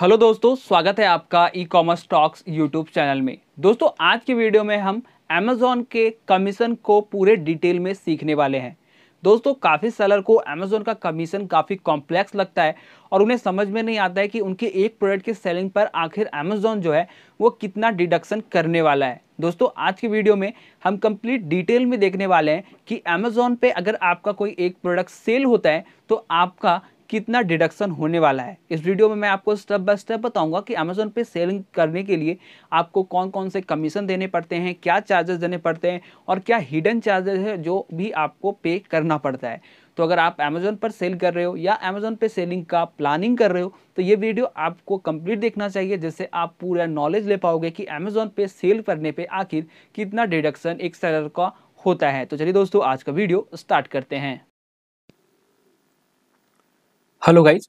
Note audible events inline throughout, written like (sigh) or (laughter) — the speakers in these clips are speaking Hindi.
हेलो दोस्तों स्वागत है आपका E commerce stocks YouTube channel में दोस्तों आज की वीडियो में हम अमेज़ॉन के कमीशन को पूरे डिटेल में सीखने वाले हैं दोस्तों काफ़ी सेलर को अमेज़ॉन का कमीशन काफ़ी कॉम्प्लेक्स लगता है और उन्हें समझ में नहीं आता है कि उनके एक प्रोडक्ट की सेलिंग पर आखिर अमेज़ॉन जो है वो कितना डिडक्शन करने वाला है दोस्तों आज की वीडियो में हम कंप्लीट डिटेल में देखने वाले हैं कि अमेज़ॉन पे अगर आपका कोई एक प्रोडक्ट सेल होता है तो आपका कितना डिडक्शन होने वाला है इस वीडियो में मैं आपको स्टेप बाय स्टेप बताऊंगा कि अमेजोन पे सेलिंग करने के लिए आपको कौन कौन से कमीशन देने पड़ते हैं क्या चार्जेस देने पड़ते हैं और क्या हिडन चार्जेस है जो भी आपको पे करना पड़ता है तो अगर आप अमेज़ोन पर सेल कर रहे हो या अमेज़ोन पे सेलिंग का प्लानिंग कर रहे हो तो ये वीडियो आपको कंप्लीट देखना चाहिए जिससे आप पूरा नॉलेज ले पाओगे कि अमेज़ोन पे सेल करने पे आखिर कितना डिडक्शन एक सेलर का होता है तो चलिए दोस्तों आज का वीडियो स्टार्ट करते हैं हेलो गाइज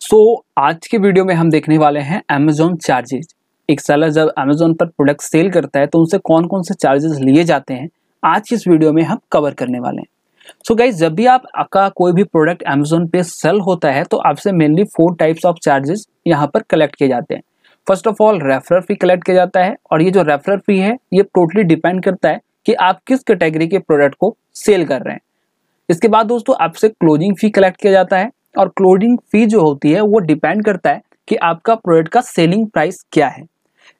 सो आज के वीडियो में हम देखने वाले हैं अमेजोन चार्जेज एक सेलर जब अमेजोन पर प्रोडक्ट सेल करता है तो उनसे कौन कौन से चार्जेस लिए जाते हैं आज की इस वीडियो में हम कवर करने वाले हैं सो so गाइज जब भी आप का कोई भी प्रोडक्ट अमेजोन पे सेल होता है तो आपसे mainly four types of charges यहाँ पर कलेक्ट किए जाते हैं first of all referral fee collect किया जाता है और ये जो रेफरल फी है ये टोटली डिपेंड करता है कि आप किस कैटेगरी के प्रोडक्ट को सेल कर रहे हैं इसके बाद दोस्तों आपसे क्लोजिंग फी कलेक्ट किया जाता है और क्लोडिंग फी जो होती है वो डिपेंड करता है कि आपका प्रोडक्ट का सेलिंग प्राइस क्या है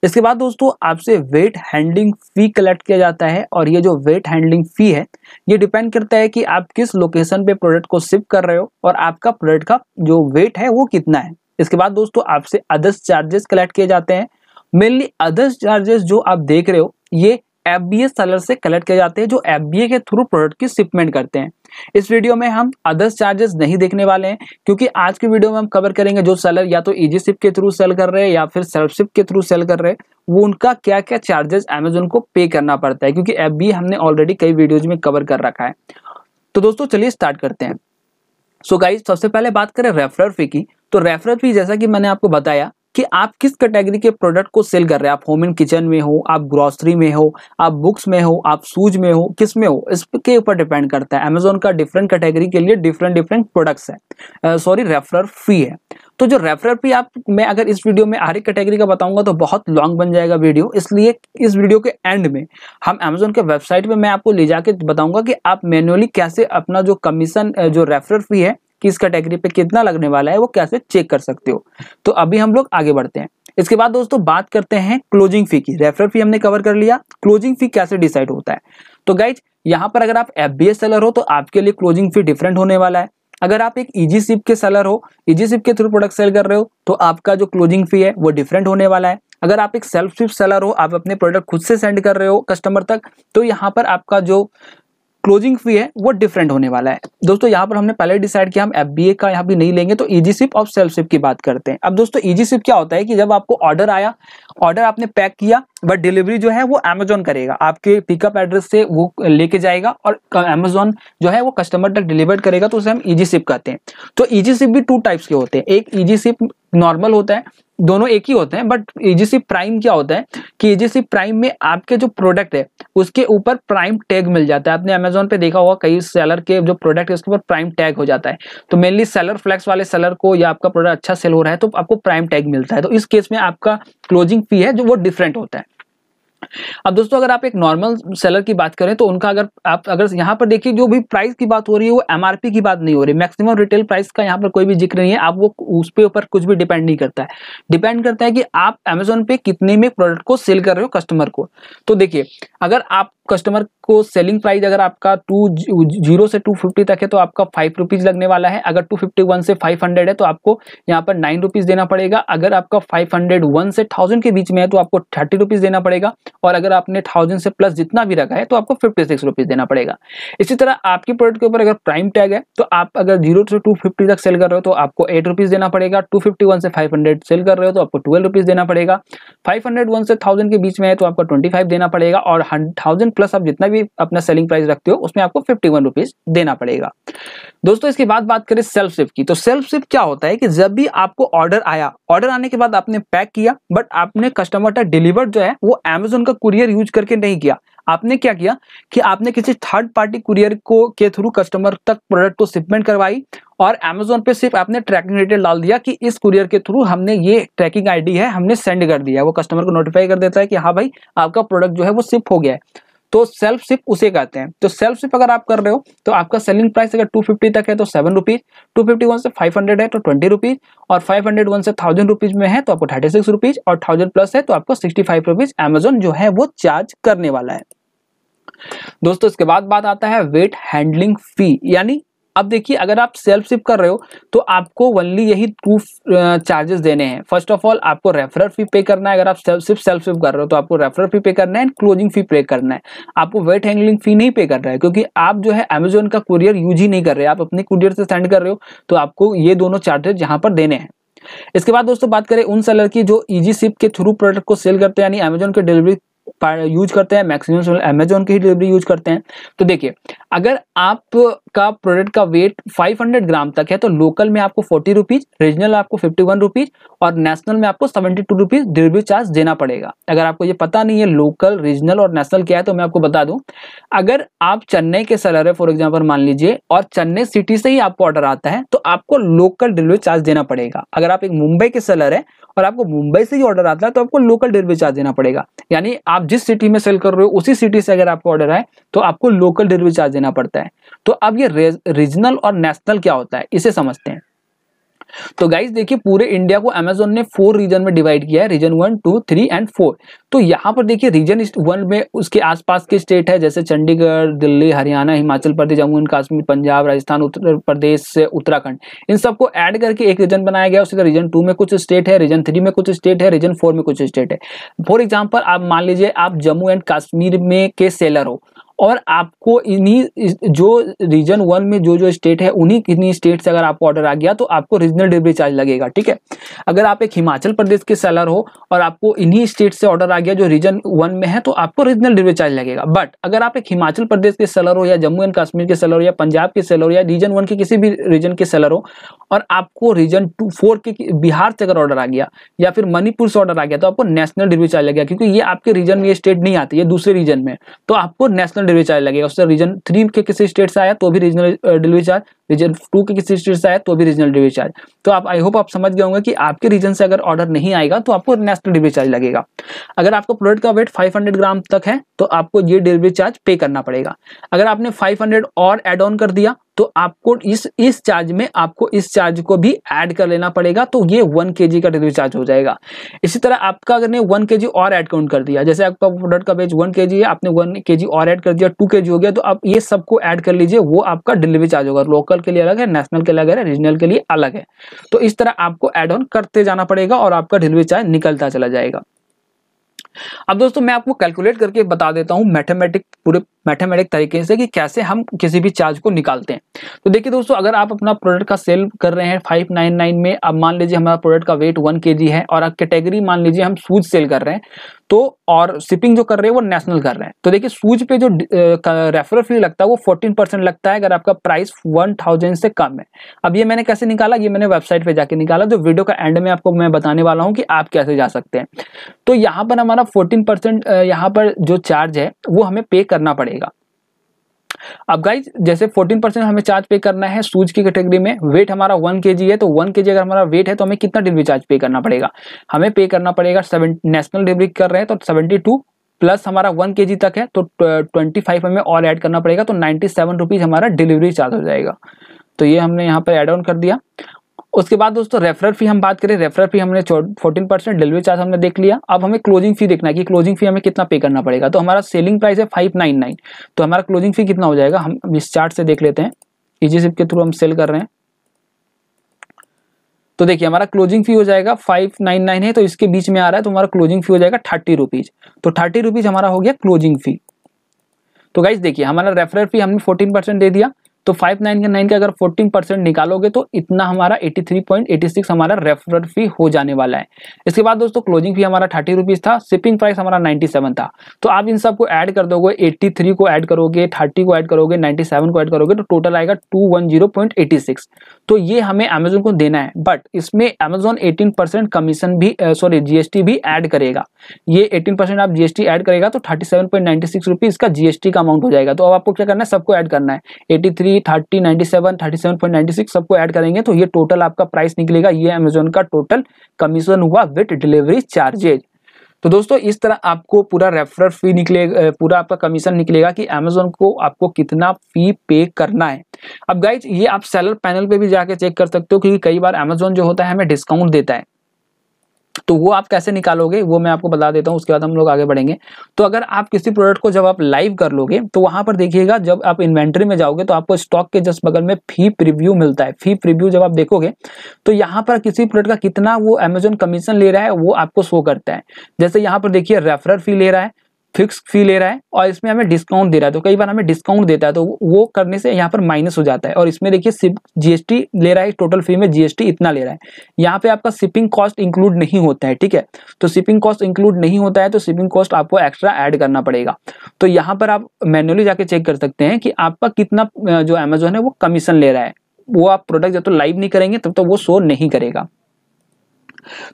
इसके बाद दोस्तों आपसे वेट हैंडलिंग फी कलेक्ट किया जाता है और ये जो वेट हैंडलिंग फी है ये डिपेंड करता है कि आप किस लोकेशन पे प्रोडक्ट को शिप कर रहे हो और आपका प्रोडक्ट का जो वेट है वो कितना है इसके बाद दोस्तों आपसे अदर्स चार्जेस कलेक्ट किए जाते हैं मेनली अदर्स चार्जेस जो आप देख रहे हो ये एफ सेलर से कलेक्ट किए जाते हैं जो एफ के थ्रू प्रोडक्ट की शिपमेंट करते हैं इस वीडियो में हम अदर्स चार्जेस नहीं देखने वाले हैं क्योंकि आज की वीडियो में हम कवर करेंगे जो सेलर या तो इजी e शिप के थ्रू सेल कर रहे हैं या फिर सेल्फ शिप के थ्रू सेल कर रहे हैं वो उनका क्या क्या चार्जेस अमेजोन को पे करना पड़ता है क्योंकि एफ हमने ऑलरेडी कई वीडियोज में कवर कर रखा है तो दोस्तों चलिए स्टार्ट करते हैं सो so गाइज सबसे पहले बात करें रेफरल फी की तो रेफरल फी जैसा कि मैंने आपको बताया कि आप किस कैटेगरी के प्रोडक्ट को सेल कर रहे हैं आप होम एंड किचन में हो आप ग्रोसरी में हो आप बुक्स में हो आप शूज में हो किस में हो इसके ऊपर डिपेंड करता है अमेजोन का डिफरेंट कैटेगरी के लिए डिफरेंट डिफरेंट प्रोडक्ट्स है सॉरी रेफरर फी है तो जो रेफरर फी आप मैं अगर इस वीडियो में हर एक कैटेगरी का बताऊंगा तो बहुत लॉन्ग बन जाएगा वीडियो इसलिए इस वीडियो के एंड में हम अमेजोन के वेबसाइट पर मैं आपको ले जाके बताऊंगा कि आप मैनुअली कैसे अपना जो कमीशन जो रेफरर फी है किस कैटेगरी पे कितना लगने वाला है वो कैसे चेक कर सकते हो तो अभी हम लोग आगे बढ़ते हैं इसके बाद दोस्तों बात करते हैं क्लोजिंग फी की रेफरल फी हमने कवर कर लिया क्लोजिंग फी कैसे डिसाइड होता है तो गाइज यहाँ पर अगर आप एफ सेलर हो तो आपके लिए क्लोजिंग फी डिफरेंट होने वाला है अगर आप एक ईजी सिप के सेलर हो ईजी सिप के थ्रू प्रोडक्ट सेल कर रहे हो तो आपका जो क्लोजिंग फी है वो डिफरेंट होने वाला है अगर आप एक सेल्फ सिप सेलर हो आप अपने प्रोडक्ट खुद से सेंड कर रहे हो कस्टमर तक तो यहाँ पर आपका जो क्लोजिंग फी है वो डिफरेंट होने वाला है दोस्तों यहाँ पर हमने पहले डिसाइड किया हम एफ का यहाँ भी नहीं लेंगे तो ईजी सिप और सेल्फ सिप की बात करते हैं अब दोस्तों ईजी सिप क्या होता है कि जब आपको ऑर्डर आया ऑर्डर आपने पैक किया बट डिलीवरी जो है वो अमेजोन करेगा आपके पिकअप एड्रेस से वो लेके जाएगा और अमेजोन जो है वो कस्टमर तक डिलीवर करेगा तो उसे हम इजी सिप कहते हैं तो इजी सिप भी टू टाइप्स के होते हैं एक इजी सिप नॉर्मल होता है दोनों एक ही होते हैं बट सिप प्राइम क्या होता है कि ईजीसी प्राइम में आपके जो प्रोडक्ट है उसके ऊपर प्राइम टैग मिल जाता है आपने अमेजोन पे देखा होगा कई सेलर के जो प्रोडक्ट है उसके ऊपर प्राइम टैग हो जाता है तो मेनली सेलर फ्लैक्स वाले सेलर को या आपका प्रोडक्ट अच्छा सेल हो रहा है तो आपको प्राइम टैग मिलता है तो इस केस में आपका क्लोजिंग फी है जो वो डिफरेंट होता है (laughs) अब दोस्तों अगर आप एक नॉर्मल सेलर की बात करें तो उनका अगर आप अगर यहाँ पर देखिए जो भी प्राइस की बात हो रही है वो एमआरपी की बात नहीं हो रही मैक्सिमम रिटेल प्राइस का यहाँ पर कोई भी जिक्र नहीं है आप वो उस पे ऊपर कुछ भी डिपेंड नहीं करता है डिपेंड करता है कि आप अमेजोन पे कितने में प्रोडक्ट को सेल कर रहे हो कस्टमर को तो देखिए अगर आप कस्टमर को सेलिंग प्राइस अगर आपका टू जीरो से टू फिफ्टी तक है तो आपका फाइव रुपीज़ लगने वाला है अगर टू फिफ्टी वन से फाइव हंड्रेड है तो आपको यहाँ पर नाइन रुपीज़ देना पड़ेगा अगर आपका फाइव हंड्रेड वन से थाउजेंड के बीच में है तो आपको थर्टी रुपीज़ देना पड़ेगा और अगर आपने थाउजेंड से प्लस जितना भी रखा है तो आपको फिफ्टी सिक्स रुपीज़ देना पड़ेगा इसी तरह आपके प्रोडक्ट के ऊपर अगर प्राइम टैग है तो आप अगर जीरो से टू फिफ्टी तक सेल कर रहे हो तो आपको एट रुपीज़ देना पड़ेगा टू फिफ्टी वन से फाइव हंड्रेड सेल कर रहे हो तो आपको ट्वेल्व रुपीज़ देना पड़ेगा फाइव हंड्रेड वन से थाउजेंड के बीच में है तो आपको ट्वेंटी फाइव देना पड़ेगा और थाउजेंड प्लस आप जितना भी अपना सेलिंग प्राइस रखते हो उसमें आपको फिफ्टी वन रुपीज देना पड़ेगा दोस्तों इसके बाद बात करें सेल्फ शिप की तो सेल्फ शिप क्या होता है कि जब भी आपको ऑर्डर आया ऑर्डर आने के बाद आपने पैक किया बट आपने कस्टमर तक डिलीवर जो है वो अमेजोन का कुरियर यूज करके नहीं किया आपने क्या किया कि आपने किसी थर्ड पार्टी कुरियर को के थ्रू कस्टमर तक प्रोडक्ट को शिपमेंट करवाई और अमेजोन पे सिर्फ आपने ट्रैकिंग डिटेल डाल दिया कि इस कुरियर के थ्रू हमने ये ट्रैकिंग आईडी है हमने सेंड कर दिया वो कस्टमर को नोटिफाई कर देता है कि हाँ भाई आपका प्रोडक्ट जो है वो शिप हो गया है तो सेल्फ सिप उसे कहते हैं तो सेल्फ सिप अगर आप कर रहे हो तो आपका सेलिंग प्राइस अगर टू फिफ्टी तक है तो seven rupees two fifty one से फाइव हंड्रेड है तो ट्वेंटी रुपीज और फाइव हंड्रेड वन से थाउजेंड रुपीज में है तो आपको थर्टी सिक्स रुपीज और थाउजेंड प्लस है तो आपको सिक्सटी फाइव रुपीज एमेजोन जो है वो चार्ज करने वाला है दोस्तों इसके बाद बात आता है वेट हैंडलिंग फी यानी अब देखिए अगर आप सेल्फ शिप कर रहे हो तो आपको ओनली यही टू चार्जेस देने हैं फर्स्ट ऑफ ऑल आपको रेफरर फी पे करना है अगर आप सेल्फ शिप सेल्फ शिप कर रहे हो तो आपको रेफरर फी पे करना है एंड क्लोजिंग फी पे करना है आपको वेट हैंडलिंग फी नहीं पे करना है क्योंकि आप जो है अमेजोन का कुरियर यूज ही नहीं कर रहे आप अपने कुरियर से सेंड कर रहे हो तो आपको ये दोनों चार्जेस यहाँ पर देने हैं इसके बाद दोस्तों बात करें उन सेलर की जो ईजी सिप के थ्रू प्रोडक्ट को सेल करते हैं यानी अमेजोन के डिलीवरी यूज करते हैं मैक्सिमम अमेजोन की ही डिलीवरी यूज करते हैं तो देखिए अगर आपका प्रोडक्ट का वेट 500 ग्राम तक है तो लोकल में आपको फोर्टी रुपीज रीजनल आपको फिफ्टी वन रुपीज और नेशनल में आपको seventy two rupees delivery charge देना पड़ेगा अगर आपको ये पता नहीं है लोकल रीजनल और नेशनल क्या है तो मैं आपको बता दूं अगर आप चेन्नई के सेलर है फॉर एग्जाम्पल मान लीजिए और चेन्नई सिटी से ही आपको ऑर्डर आता है तो आपको लोकल डिलीवरी चार्ज देना पड़ेगा अगर आप एक मुंबई के सेलर है और आपको मुंबई से ही ऑर्डर आता है तो आपको लोकल डिलीवरी चार्ज देना पड़ेगा यानी आप जिस सिटी में सेल कर रहे हो उसी सिटी से अगर आपको ऑर्डर आए तो आपको लोकल डिलीवरी चार्ज देना पड़ता है तो अब ये रीजनल और नेशनल क्या होता है इसे समझते हैं तो गाइज देखिए पूरे इंडिया को अमेजोन ने फोर रीजन में डिवाइड किया है region one two three and four तो यहाँ पर देखिए रीजन वन में उसके आसपास के स्टेट है जैसे चंडीगढ़ दिल्ली हरियाणा हिमाचल प्रदेश जम्मू एंड कश्मीर पंजाब राजस्थान उत्तर प्रदेश उत्तराखंड इन सबको ऐड करके एक रीजन बनाया गया उसके रीजन टू में कुछ स्टेट है रीजन थ्री में कुछ स्टेट है रीजन फोर में कुछ स्टेट है फॉर एग्जाम्पल आप मान लीजिए आप जम्मू एंड कश्मीर में के सेलर हो और आपको इन्हीं जो रीजन वन में जो जो स्टेट है उन्हीं स्टेट से अगर आपको ऑर्डर आ गया तो आपको रीजनल डिलीवरी चार्ज लगेगा ठीक है अगर आप एक हिमाचल प्रदेश के सेलर हो और आपको इन्हीं स्टेट से ऑर्डर आ गया जो रीजन वन में है तो आपको रीजनल डिलीवरी चार्ज लगेगा बट अगर आप एक हिमाचल प्रदेश के सेलर हो या जम्मू एंड कश्मीर के सेलर हो या पंजाब के सेलर हो या रीजन वन के किसी भी रीजन के सेलर हो और आपको रीजन टू फोर के बिहार से अगर ऑर्डर आ गया या फिर मणिपुर से ऑर्डर आ गया तो आपको नेशनल डिलीवरी चार्ज लगेगा क्योंकि ये आपके रीजन में स्टेट नहीं आती है दूसरे रीजन में तो आपको नेशनल डिलीवरी चार्ज लगेगा उससे रीजन थ्री के किसी स्टेट से आया तो भी regional delivery charge region two के किसी स्टेट से आए तो भी रीजनल डिलीवरी चार्ज तो आप आई होप आप समझ गए होंगे कि आपके रीजन से अगर ऑर्डर नहीं आएगा तो आपको नेशनल डिलीवरी चार्ज लगेगा अगर आपको प्रोडक्ट का वेट 500 ग्राम तक है तो आपको ये डिलीवरी चार्ज पे करना पड़ेगा अगर आपने 500 और एड ऑन कर दिया तो आपको इस इस चार्ज में आपको इस चार्ज को भी ऐड कर लेना पड़ेगा तो ये वन के का डिलीवरी चार्ज हो जाएगा इसी तरह आपका अगर ने वन के और ऐड काउंट कर दिया जैसे आपका प्रोडक्ट का वेज वन के है आपने वन के और ऐड कर दिया टू के हो गया तो आप ये सबको ऐड कर लीजिए वो आपका डिलीवरी चार्ज होगा लोकल के लिए अलग है नेशनल के लिए अलग है रीजनल के लिए अलग है तो इस तरह आपको एड ऑन करते जाना पड़ेगा और आपका डिलीवरी चार्ज निकलता चला जाएगा अब दोस्तों मैं आपको कैलकुलेट करके बता देता हूं मैथमेटिक पूरे मैथमेटिक तरीके से कि कैसे हम किसी भी चार्ज को निकालते हैं तो देखिए दोस्तों अगर आप अपना प्रोडक्ट का सेल कर रहे हैं 599 में अब मान लीजिए हमारा प्रोडक्ट का वेट 1 के है और कैटेगरी मान लीजिए हम सूज सेल कर रहे हैं तो और शिपिंग जो कर रहे हैं वो नेशनल कर रहे हैं तो देखिए सूज पे जो रेफरल फी लगता है वो फोर्टीन परसेंट लगता है अगर आपका प्राइस वन थाउजेंड से कम है अब ये मैंने कैसे निकाला ये मैंने वेबसाइट पे जाके निकाला जो वीडियो का एंड में आपको मैं बताने वाला हूँ कि आप कैसे जा सकते हैं तो यहाँ पर हमारा फोर्टीन परसेंट यहाँ पर जो चार्ज है वो हमें पे करना पड़ेगा अब गाइज जैसे 14 परसेंट हमें चार्ज पे करना है सूज की कैटेगरी में वेट हमारा 1 के है तो 1 के अगर हमारा वेट है तो हमें कितना डिलीवरी चार्ज पे करना पड़ेगा हमें पे करना पड़ेगा सेवन नेशनल डिलीवरी कर रहे हैं तो सेवेंटी प्लस हमारा वन के तक है तो ट्वेंटी फाइव हमें और ऐड करना पड़ेगा तो नाइन्टी सेवन रुपीज़ हमारा डिलीवरी चार्ज हो जाएगा तो ये हमने यहाँ पर एड ऑन कर दिया उसके बाद दोस्तों रेफरल फी हम बात करें रेफरल फी हमने फोर्टीन परसेंट डिलीवरी चार्ज हमने देख लिया अब हमें क्लोजिंग फी देखना है कि क्लोजिंग फी हमें कितना पे करना पड़ेगा तो हमारा सेलिंग प्राइस है फाइव नाइन नाइन तो हमारा क्लोजिंग फी कितना हो जाएगा हम इस चार्ट से देख लेते हैं इजीसिप के थ्रू हम सेल कर रहे हैं तो देखिए हमारा क्लोजिंग फी हो जाएगा फाइव नाइन नाइन है तो इसके बीच में आ रहा है तो हमारा क्लोजिंग फी हो जाएगा थर्टी रुपीज तो थर्टी रुपीज हमारा हो गया क्लोजिंग फी तो गाइज देखिए हमारा रेफरल फी हमने फोर्टीन परसेंट दे दिया तो फाइव नाइन नाइन के अगर फोर्टीन परसेंट निकालोगे तो इतना हमारा eighty three point eighty six हमारा रेफरल फी हो जाने वाला है इसके बाद दोस्तों क्लोजिंग फी हमारा थर्टी रुपीज़ था शिपिंग प्राइस हमारा नाइन्टी सेवन था तो आप इन सबको ऐड कर दोगे एट्टी थ्री को ऐड करोगे थर्टी को ऐड करोगे नाइन्टी सेवन को ऐड करोगे तो टोटल आएगा two one zero point eighty six तो ये हमें अमेजोन को देना है बट इसमें अमेजोन एटीन परसेंट कमीशन भी सॉरी जीएसटी भी एड करेगा ये एटीन परसेंट आप जीएसटी एड करेगा तो thirty seven point ninety six rupees का जीएसटी का अमाउंट हो जाएगा तो अब आपको क्या करना है सबको एड करना है eighty three thirty thirty ninety seven thirty seven point ninety six सबको ऐड करेंगे तो ये टोटल आपका प्राइस निकलेगा ये अमेजोन का टोटल कमीशन हुआ विथ डिलीवरी चार्जेज तो दोस्तों इस तरह आपको पूरा रेफर फी निकलेगा पूरा आपका कमीशन निकलेगा कि अमेजोन को आपको कितना फी पे करना है अब गाइज ये आप सेलर पैनल पे भी जाके चेक कर सकते हो क्योंकि कई बार अमेजोन जो होता है हमें डिस्काउंट देता है तो वो आप कैसे निकालोगे वो मैं आपको बता देता हूँ उसके बाद हम लोग आगे बढ़ेंगे तो अगर आप किसी प्रोडक्ट को जब आप लाइव कर लोगे तो वहां पर देखिएगा जब आप इन्वेंट्री में जाओगे तो आपको स्टॉक के जस्ट बगल में फी प्रीव्यू मिलता है फी प्रीव्यू जब आप देखोगे तो यहाँ पर किसी प्रोडक्ट का कितना वो अमेजोन कमीशन ले रहा है वो आपको शो करता है जैसे यहाँ पर देखिए रेफरल फी ले रहा है फिक्स फी ले रहा है और इसमें हमें डिस्काउंट दे रहा है तो कई बार हमें डिस्काउंट देता है तो वो करने से यहाँ पर माइनस हो जाता है और इसमें देखिए सिप जीएसटी ले रहा है टोटल फी में जीएसटी इतना ले रहा है यहाँ पे आपका शिपिंग कॉस्ट इंक्लूड नहीं होता है ठीक है तो शिपिंग कॉस्ट इंक्लूड नहीं होता है तो शिपिंग कॉस्ट आपको एक्स्ट्रा एड करना पड़ेगा तो यहाँ पर आप मैनुअली जाके चेक कर सकते हैं कि आपका कितना जो अमेजोन है वो कमीशन ले रहा है वो आप प्रोडक्ट जब तो लाइव नहीं करेंगे तब तो वो शो नहीं करेगा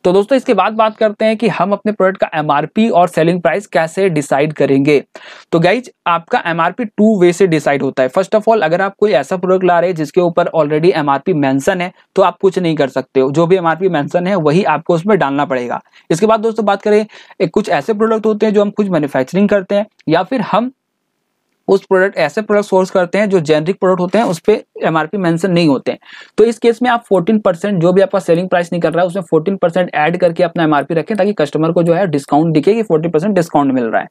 तो दोस्तों इसके बाद बात करते हैं कि हम अपने प्रोडक्ट का एमआरपी और सेलिंग प्राइस कैसे डिसाइड करेंगे तो गाइज आपका एमआरपी टू वे से डिसाइड होता है फर्स्ट ऑफ ऑल अगर आप कोई ऐसा प्रोडक्ट ला रहे हैं जिसके ऊपर ऑलरेडी एमआरपी मेंशन है तो आप कुछ नहीं कर सकते हो जो भी एमआरपी मेंशन है वही आपको उसमें डालना पड़ेगा इसके बाद दोस्तों बात करें कुछ ऐसे प्रोडक्ट होते हैं जो हम कुछ मैन्युफैक्चरिंग करते हैं या फिर हम उस प्रोडक्ट ऐसे प्रोडक्ट सोर्स करते हैं जो जेनरिक प्रोडक्ट होते हैं उस पर एमआरपी मेंशन नहीं होते हैं तो इस केस में आप 14 परसेंट जो भी आपका सेलिंग प्राइस निकल रहा है उसमें 14 परसेंट एड करके अपना एमआरपी रखें ताकि कस्टमर को जो है डिस्काउंट दिखे कि 40 परसेंट डिस्काउंट मिल रहा है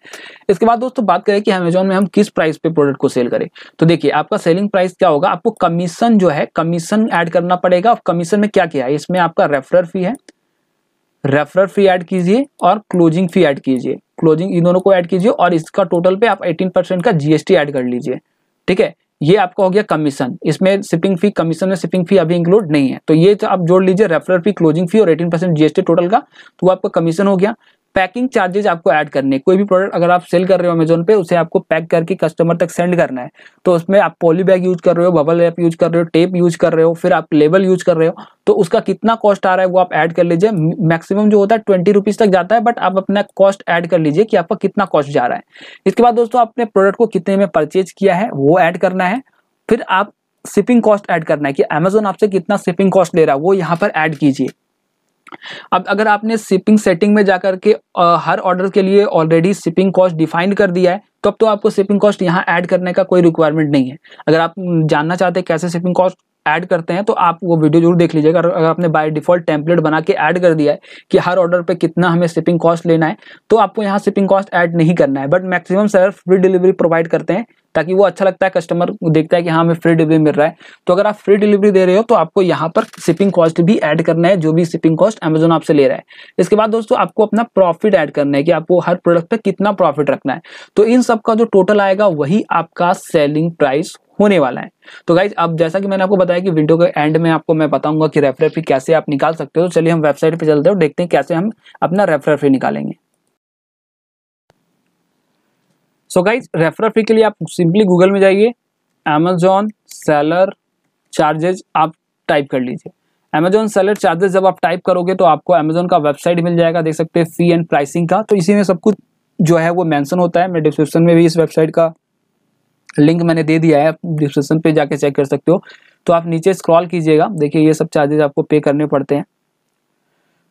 इसके बाद दोस्तों बात करें कि अमेजोन में हम किस प्राइस पे प्रोडक्ट को सेल करें तो देखिए आपका सेलिंग प्राइस क्या होगा आपको कमीशन जो है कमीशन एड करना पड़ेगा और कमीशन में क्या किया है इसमें आपका रेफर फी है रेफर फी एड कीजिए और क्लोजिंग फी एड कीजिए क्लोजिंग इन दोनों को ऐड कीजिए और इसका टोटल पे आप 18% का जीएसटी ऐड कर लीजिए ठीक है ये आपका हो गया कमीशन इसमें शिपिंग फी कमीशन में शिपिंग फी अभी इंक्लूड नहीं है तो ये आप जोड़ लीजिए रेफरल फी क्लोजिंग फी और 18 परसेंट जीएसटी टोटल का तो आपका कमीशन हो गया पैकिंग चार्जेज आपको ऐड करने कोई भी प्रोडक्ट अगर आप सेल कर रहे हो अमेजोन पे उसे आपको पैक करके कस्टमर तक सेंड करना है तो उसमें आप पॉली बैग यूज कर रहे हो बबल रैप यूज कर रहे हो टेप यूज कर रहे हो फिर आप लेबल यूज कर रहे हो तो उसका कितना कॉस्ट आ रहा है वो आप ऐड कर लीजिए मैक्सिमम जो होता है ट्वेंटी रुपीज तक जाता है बट आप अपना कॉस्ट ऐड कर लीजिए कि आपका कितना कॉस्ट जा रहा है इसके बाद दोस्तों आपने प्रोडक्ट को कितने में परचेज किया है वो ऐड करना है फिर आप शिपिंग कॉस्ट ऐड करना है कि अमेजोन आपसे कितना शिपिंग कॉस्ट ले रहा है वो यहाँ पर ऐड कीजिए अब अगर आपने शिपिंग सेटिंग में जाकर के आ, हर ऑर्डर के लिए ऑलरेडी शिपिंग कॉस्ट डिफाइन कर दिया है तो अब तो आपको शिपिंग कॉस्ट यहाँ ऐड करने का कोई रिक्वायरमेंट नहीं है अगर आप जानना चाहते हैं कैसे शिपिंग कॉस्ट ऐड करते हैं तो आप वो वीडियो जरूर देख लीजिएगा अगर आपने बाय डिफॉल्ट टेम्पलेट बना के ऐड कर दिया है कि हर ऑर्डर पे कितना हमें शिपिंग कॉस्ट लेना है तो आपको यहाँ शिपिंग कॉस्ट ऐड नहीं करना है but maximum sir free delivery provide करते हैं ताकि वो अच्छा लगता है कस्टमर देखता है कि हाँ हमें फ्री डिलीवरी मिल रहा है तो अगर आप फ्री डिलीवरी दे रहे हो तो आपको यहाँ पर शिपिंग कॉस्ट भी ऐड करना है जो भी शिपिंग कॉस्ट अमेजोन आपसे ले रहा है इसके बाद दोस्तों आपको अपना प्रॉफिट ऐड करना है कि आपको हर प्रोडक्ट पर कितना प्रॉफिट रखना है तो इन सब का जो टोटल आएगा वही आपका सेलिंग प्राइस होने वाला है तो गाइज अब जैसा कि मैंने आपको बताया कि वीडियो के एंड में आपको मैं बताऊंगा कि रेफर फी कैसे आप निकाल सकते हो तो चलिए हम वेबसाइट पर चलते हैं और देखते हैं कैसे हम अपना रेफर फी निकालेंगे सो गाइज रेफर फी के लिए आप सिंपली गूगल में जाइए अमेजोन सेलर चार्जेज आप टाइप कर लीजिए अमेजोन सेलर चार्जेज जब आप टाइप करोगे तो आपको अमेजोन का वेबसाइट मिल जाएगा देख सकते हैं फी एंड प्राइसिंग का तो इसी में सब कुछ जो है वो मेंशन होता है मैं डिस्क्रिप्शन में भी इस वेबसाइट का लिंक मैंने दे दिया है डिस्क्रिप्शन पे जाके चेक कर सकते हो तो आप नीचे स्क्रॉल कीजिएगा देखिए ये सब चार्जेज आपको पे करने पड़ते हैं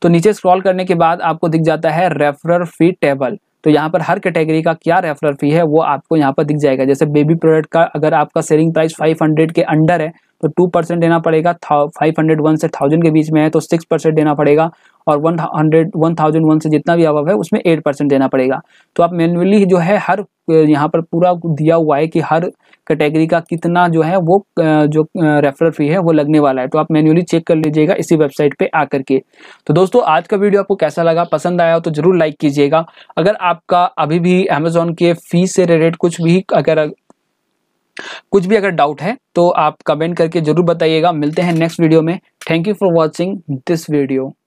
तो नीचे स्क्रॉल करने के बाद आपको दिख जाता है रेफरर फी टेबल तो यहाँ पर हर कैटेगरी का क्या रेफरल फी है वो आपको यहाँ पर दिख जाएगा जैसे बेबी प्रोडक्ट का अगर आपका सेलिंग प्राइस 500 के अंडर है तो टू परसेंट देना पड़ेगा फाइव हंड्रेड वन से थाउजेंड के बीच में है तो सिक्स परसेंट देना पड़ेगा और one hundred one thousand one से जितना भी अब है उसमें एट परसेंट देना पड़ेगा तो आप मैनुअली जो है हर यहाँ पर पूरा दिया हुआ है कि हर कैटेगरी का कितना जो है वो जो रेफरल फी है वो लगने वाला है तो आप मैन्युअली चेक कर लीजिएगा इसी वेबसाइट पे आकर के तो दोस्तों आज का वीडियो आपको कैसा लगा पसंद आया हो तो जरूर लाइक कीजिएगा अगर आपका अभी भी अमेजोन के फी से रिलेटेड कुछ भी अगर कुछ भी अगर डाउट है तो आप कमेंट करके जरूर बताइएगा मिलते हैं नेक्स्ट वीडियो में thank you for watching this video